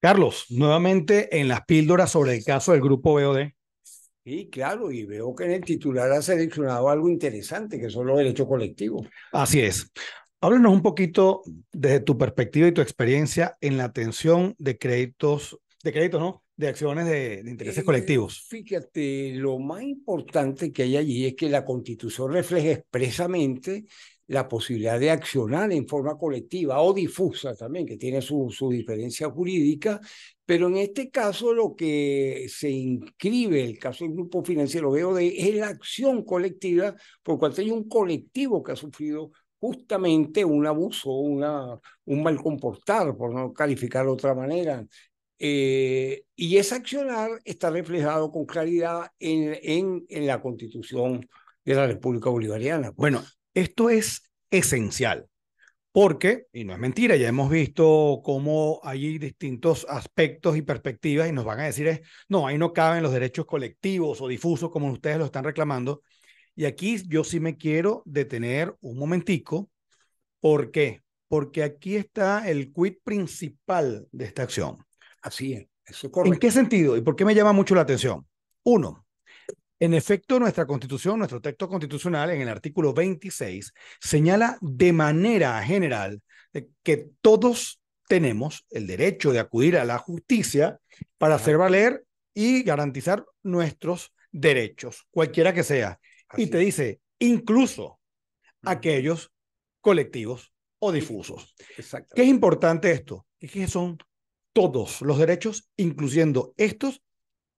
Carlos, nuevamente en las píldoras sobre el caso del grupo BOD. Sí, claro, y veo que en el titular ha seleccionado algo interesante, que son los derechos colectivos. Así es. Háblanos un poquito desde tu perspectiva y tu experiencia en la atención de créditos, de créditos, ¿no? de acciones de, intereses eh, colectivos. Fíjate, lo más importante que hay allí es que la constitución refleja expresamente la posibilidad de accionar en forma colectiva o difusa también, que tiene su, su diferencia jurídica, pero en este caso lo que se inscribe, el caso del grupo financiero de es la acción colectiva, por cuanto hay un colectivo que ha sufrido justamente un abuso, una, un mal comportar, por no calificar de otra manera, eh, y ese accionar está reflejado con claridad en, en, en la constitución de la República Bolivariana. Pues. Bueno, esto es esencial, porque, y no es mentira, ya hemos visto cómo hay distintos aspectos y perspectivas y nos van a decir es, no, ahí no caben los derechos colectivos o difusos como ustedes lo están reclamando. Y aquí yo sí me quiero detener un momentico. ¿Por qué? Porque aquí está el quid principal de esta acción. Así ¿En qué sentido? ¿Y por qué me llama mucho la atención? Uno, en efecto, nuestra constitución, nuestro texto constitucional, en el artículo 26, señala de manera general que todos tenemos el derecho de acudir a la justicia para hacer valer y garantizar nuestros derechos, cualquiera que sea. Y te dice, incluso aquellos colectivos o difusos. ¿Qué es importante esto? Es que son todos los derechos, incluyendo estos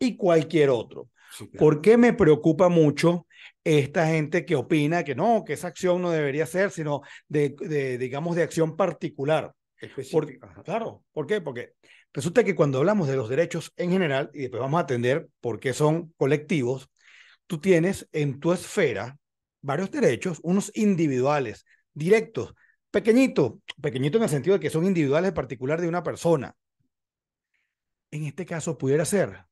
y cualquier otro. ¿Por qué me preocupa mucho esta gente que opina que no, que esa acción no debería ser, sino de, digamos, de acción particular? claro, ¿por qué? Porque resulta que cuando hablamos de los derechos en general, y después vamos a atender por qué son colectivos, tú tienes en tu esfera varios derechos, unos individuales, directos, pequeñito, pequeñito en el sentido de que son individuales particular de una persona, en este caso pudiera ser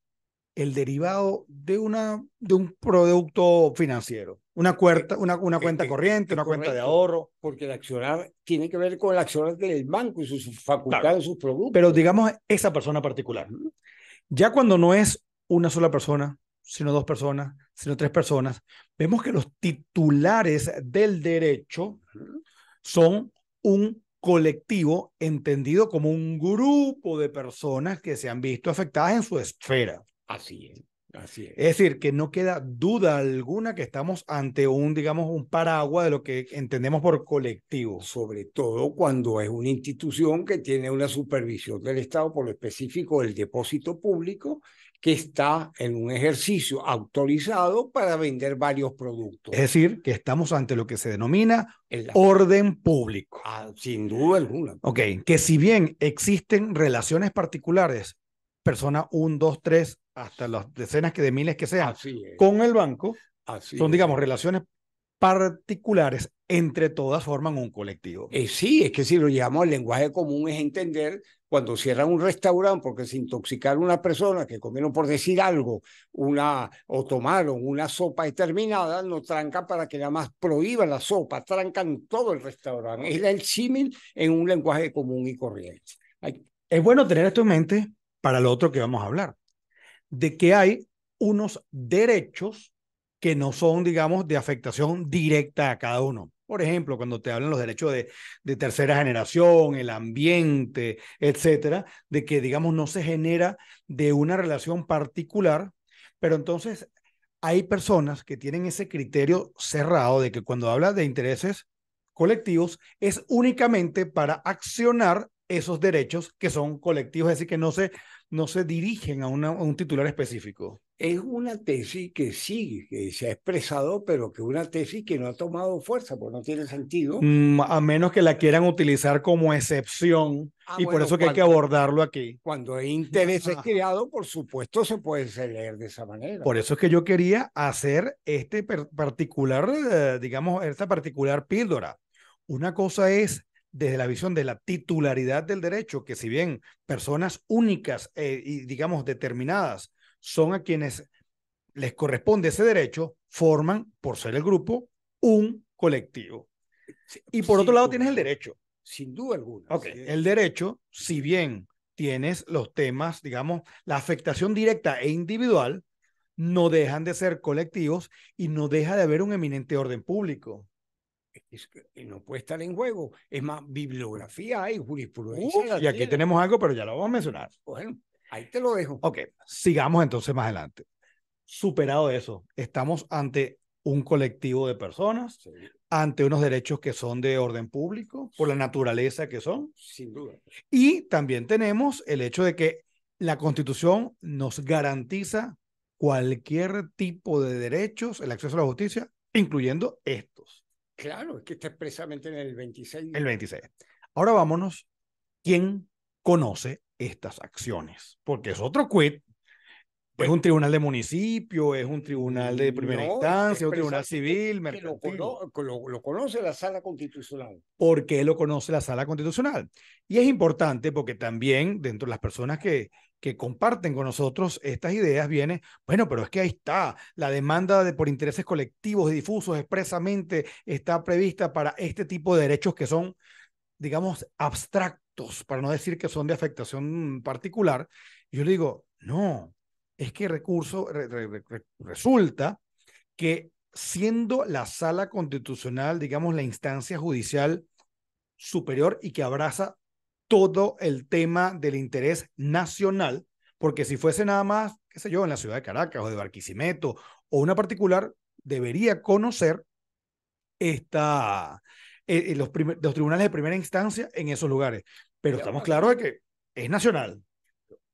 el derivado de, una, de un producto financiero, una, eh, una, eh, cuenta eh, corriente, una cuenta de ahorro. Porque el accionar tiene que ver con el accionar del banco y sus facultades, sus productos. Pero digamos esa persona particular. Ya cuando no es una sola persona, sino dos personas, sino tres personas, vemos que los titulares del derecho son un colectivo entendido como un grupo de personas que se han visto afectadas en su esfera. Así es es. decir, que no queda duda alguna que estamos ante un, digamos, un paraguas de lo que entendemos por colectivo. Sobre todo cuando es una institución que tiene una supervisión del Estado, por lo específico el depósito público, que está en un ejercicio autorizado para vender varios productos. Es decir, que estamos ante lo que se denomina el orden público. Ah, sin duda alguna. Ok, que si bien existen relaciones particulares, persona 1, 2, 3, hasta las decenas que de miles que sean con el banco, son, digamos, relaciones particulares entre todas forman un colectivo. Eh, sí, es que si lo llamamos el lenguaje común es entender cuando cierran un restaurante porque se intoxicaron una persona que comieron por decir algo una o tomaron una sopa determinada, no trancan para que nada más prohíban la sopa, trancan todo el restaurante. Es el símil en un lenguaje común y corriente. Es bueno tener esto en mente para lo otro que vamos a hablar de que hay unos derechos que no son, digamos, de afectación directa a cada uno. Por ejemplo, cuando te hablan los derechos de, de tercera generación, el ambiente, etcétera, de que, digamos, no se genera de una relación particular, pero entonces hay personas que tienen ese criterio cerrado de que cuando habla de intereses colectivos es únicamente para accionar esos derechos que son colectivos, es decir, que no se no se dirigen a, un titular específico. Es una tesis que sí, que se ha expresado, pero que una tesis que no ha tomado fuerza, porque no tiene sentido. Mm, a menos que la quieran utilizar como excepción, ah, y por eso que hay que abordarlo aquí. Cuando hay es creado por supuesto, se puede leer de esa manera. Por eso es que yo quería hacer este particular, eh, digamos, esta particular píldora. Una cosa es desde la visión de la titularidad del derecho, que si bien personas únicas eh, y digamos determinadas son a quienes les corresponde ese derecho, forman, por ser el grupo, un colectivo. Y por otro lado tienes el derecho. Sin duda alguna. El derecho, si bien tienes los temas, digamos, la afectación directa e individual, no dejan de ser colectivos y no deja de haber un eminente orden público. Eh, no puede estar en juego. Es más, bibliografía hay, jurisprudencia. y aquí tenemos algo, pero ya lo vamos a mencionar. Bueno, ahí te lo dejo. Ok, sigamos entonces más adelante. Superado eso, estamos ante un colectivo de personas, ante unos derechos que son de orden público, por la naturaleza que son. Sin duda. Y también tenemos el hecho de que la Constitución nos garantiza cualquier tipo de derechos, el acceso a la justicia, incluyendo estos. Claro, es que está expresamente en el 26. El 26. Ahora vámonos. ¿Quién conoce estas acciones? Porque es otro quit. es un tribunal de municipio, es un tribunal de primera instancia, es un tribunal civil, mercantil. Lo, lo, conoce la sala constitucional. ¿Por qué lo conoce la sala constitucional? Y es importante porque también dentro de las personas que que comparten con nosotros estas ideas viene, bueno, pero es que ahí está, la demanda de, por intereses colectivos difusos expresamente está prevista para este tipo de derechos que son, digamos, abstractos, para no decir que son de afectación particular. Yo le digo, no, es que recurso, resulta que siendo la sala constitucional, digamos, la instancia judicial superior y que abraza todo el tema del interés nacional, porque si fuese nada más, qué sé yo, en la ciudad de Caracas o de Barquisimeto o una particular, debería conocer esta, eh, eh, los, tribunales de primera instancia en esos lugares. Pero estamos claros de que es nacional.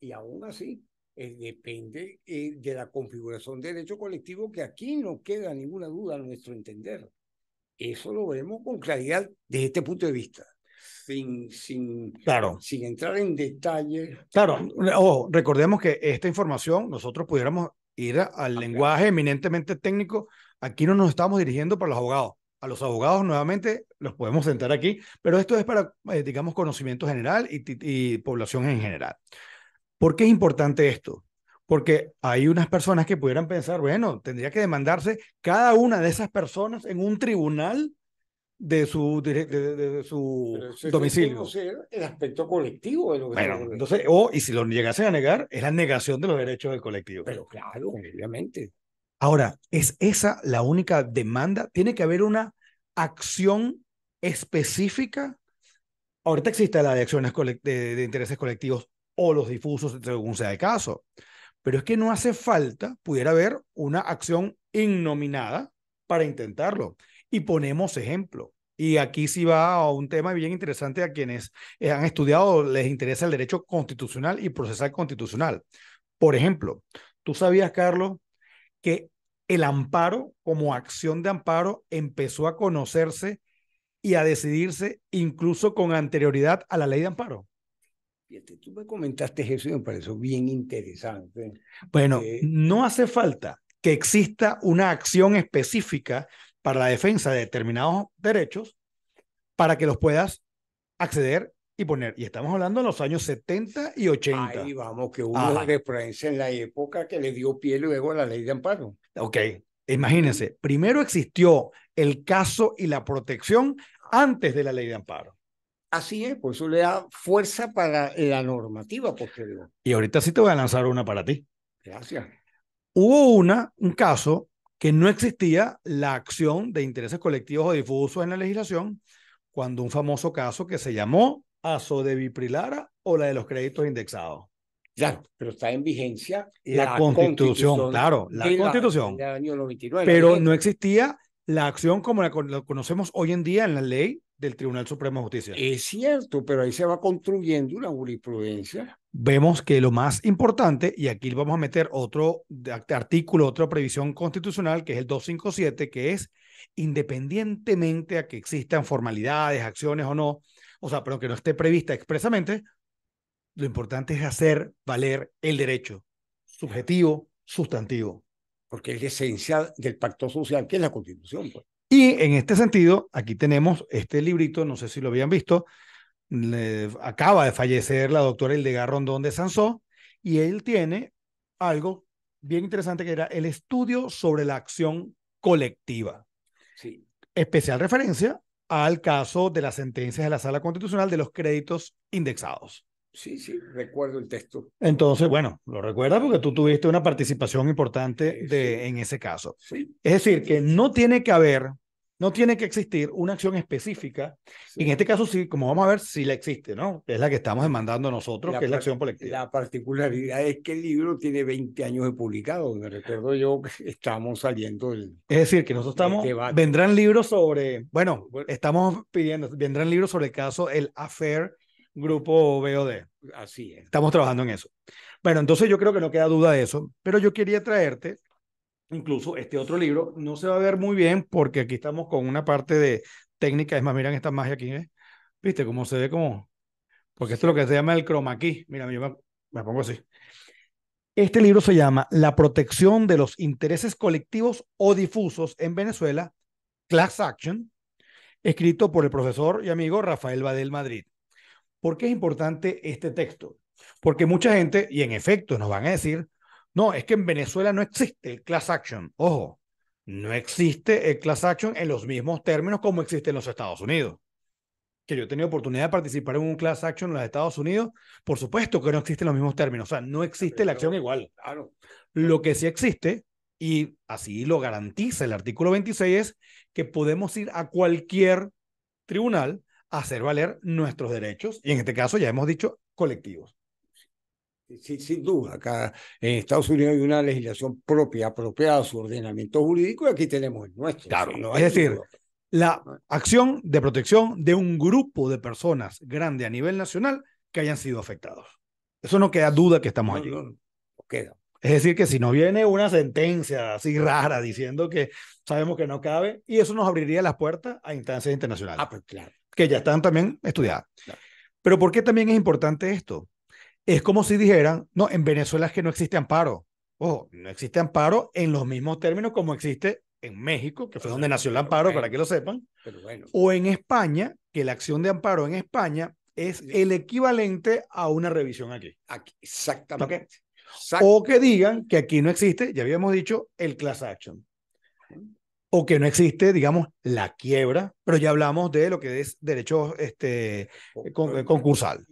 Y aún así, eh, depende de la configuración de derecho colectivo, que aquí no queda ninguna duda a nuestro entender. Eso lo vemos con claridad desde este punto de vista sin, sin, sin entrar en detalle. Claro, recordemos que esta información nosotros pudiéramos ir al ah, lenguaje eminentemente técnico. Aquí no nos estamos dirigiendo para los abogados. A los abogados nuevamente los podemos sentar aquí, pero esto es para, eh, digamos, conocimiento general y, y población en general. ¿Por qué es importante esto? Porque hay unas personas que pudieran pensar, bueno, tendría que demandarse cada una de esas personas en un tribunal de su, de, su domicilio. El aspecto colectivo entonces, o, y si lo llegasen a negar, es la negación de los derechos del colectivo. Pero claro, obviamente. Ahora, ¿es esa la única demanda? ¿Tiene que haber una acción específica? Ahorita existe la de acciones de, de intereses colectivos o los difusos, según sea el caso. Pero es que no hace falta, pudiera haber una acción innominada para intentarlo y ponemos ejemplo. Y aquí sí va a un tema bien interesante a quienes eh, han estudiado, les interesa el derecho constitucional y procesal constitucional. Por ejemplo, tú sabías, Carlos, que el amparo como acción de amparo empezó a conocerse y a decidirse incluso con anterioridad a la ley de amparo. Fíjate, tú me comentaste eso y me pareció bien interesante. Bueno, eh, no hace falta que exista una acción específica para la defensa de determinados derechos para que los puedas acceder y poner. Y estamos hablando de los años 70 y 80. Ahí vamos, que hubo una referencia en la época que le dio pie luego a la ley de amparo. Ok, imagínense, primero existió el caso y la protección antes de la ley de amparo. Así es, por eso le da fuerza para la normativa posterior. Y ahorita sí te voy a lanzar una para ti. Gracias. Hubo una, un caso que no existía la acción de intereses colectivos o difusos en la legislación cuando un famoso caso que se llamó ASO de Viprilara o la de los créditos indexados. Claro, pero está en vigencia la, constitución, claro, la constitución. pero no existía la acción como la, conocemos hoy en día en la ley del Tribunal Supremo de Justicia. Es cierto, pero ahí se va construyendo una jurisprudencia. Vemos que lo más importante, y aquí vamos a meter otro artículo, otra previsión constitucional, que es el 257, que es independientemente a que existan formalidades, acciones o no, o sea, pero que no esté prevista expresamente, lo importante es hacer valer el derecho subjetivo, sustantivo. Porque es la esencia del pacto social, que es la constitución. Pues. Y en este sentido, aquí tenemos este librito, no sé si lo habían visto, acaba de fallecer la doctora Hildegard Rondón de Sansó, y él tiene algo bien interesante que era el estudio sobre la acción colectiva. Sí. Especial referencia al caso de las sentencias de la Sala Constitucional de los créditos indexados. Sí, sí, recuerdo el texto. Entonces, bueno, lo recuerdas porque tú tuviste una participación importante de, en ese caso. Es decir, que no tiene que haber no tiene que existir una acción específica. En este caso, sí, como vamos a ver, sí la existe, ¿no? Es la que estamos demandando nosotros, que es la acción colectiva. La particularidad es que el libro tiene 20 años de publicado. Me recuerdo yo que estamos saliendo del. Es decir, que nosotros estamos. Vendrán libros sobre. Bueno, estamos pidiendo. Vendrán libros sobre el caso El Affair Grupo BOD. Así es. Estamos trabajando en eso. Bueno, entonces yo creo que no queda duda de eso, pero yo quería traerte Incluso este otro libro no se va a ver muy bien porque aquí estamos con una parte de técnica. Es más, miren esta magia aquí, ¿eh? ¿Viste cómo se ve como? Porque esto es lo que se llama el croma aquí. Mira, me, me pongo así. Este libro se llama La protección de los intereses colectivos o difusos en Venezuela, Class Action, escrito por el profesor y amigo Rafael Badel Madrid. ¿Por qué es importante este texto? Porque mucha gente, y en efecto nos van a decir, no, es que en Venezuela no existe el class action. Ojo, no existe el class action en los mismos términos como existe en los Estados Unidos. Que yo he tenido oportunidad de participar en un class action en los Estados Unidos, por supuesto que no existen los mismos términos. O sea, no existe la acción igual. Claro. Lo que sí existe, y así lo garantiza el artículo 26, es que podemos ir a cualquier tribunal a hacer valer nuestros derechos, y en este caso ya hemos dicho colectivos. Este, sin, duda, acá en Estados Unidos hay una legislación propia, apropiada a su ordenamiento jurídico, y aquí tenemos el nuestro. Claro, es decir, la acción de protección de un grupo de personas grande a nivel nacional que hayan sido afectados. Eso no queda duda que estamos allí. queda. Es decir, que si no viene una sentencia así rara diciendo que sabemos que no cabe, y eso nos abriría las puertas a instancias internacionales. Ah, pues claro. Que ya están también estudiadas. Pero ¿por qué también es importante esto? es como si dijeran, no, en Venezuela es que no existe amparo. Ojo, no existe amparo en los mismos términos como existe en México, que fue donde nació el amparo, para que lo sepan, pero bueno. o en España, que la acción de amparo en España es el equivalente a una revisión aquí. aquí exactamente. O que digan que aquí no existe, ya habíamos dicho, el class action. O que no existe, digamos, la quiebra, pero ya hablamos de lo que es derecho este, eh, concursal.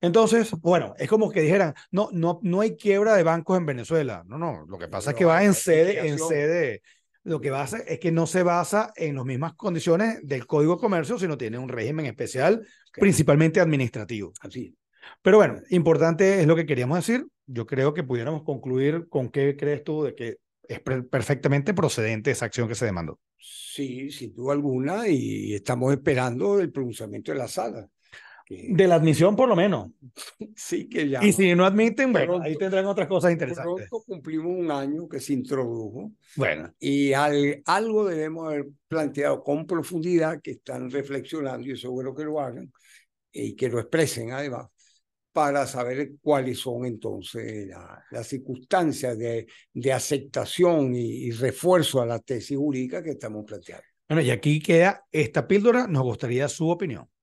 Entonces, bueno, es como que dijeran, no, no, no hay quiebra de bancos en Venezuela. No, no, lo que pasa es que va en sede, en sede. Lo que pasa es que no se basa en las mismas condiciones del Código de Comercio, sino tiene un régimen especial, principalmente administrativo. Así. Pero bueno, importante es lo que queríamos decir. Yo creo que pudiéramos concluir con qué crees tú de que es perfectamente procedente esa acción que se demandó. Sí, sin duda alguna, y estamos esperando el pronunciamiento de la sala. De la admisión, por lo menos. sí, que ya. Y si no admiten, bueno, ahí tendrán otras cosas interesantes. Pronto cumplimos un año que se introdujo. Bueno. Y algo debemos haber planteado con profundidad, que están reflexionando, y seguro que lo hagan, y que lo expresen además, para saber cuáles son entonces las circunstancias de, aceptación y refuerzo a la tesis jurídica que estamos planteando. Bueno, y aquí queda esta píldora, nos gustaría su opinión.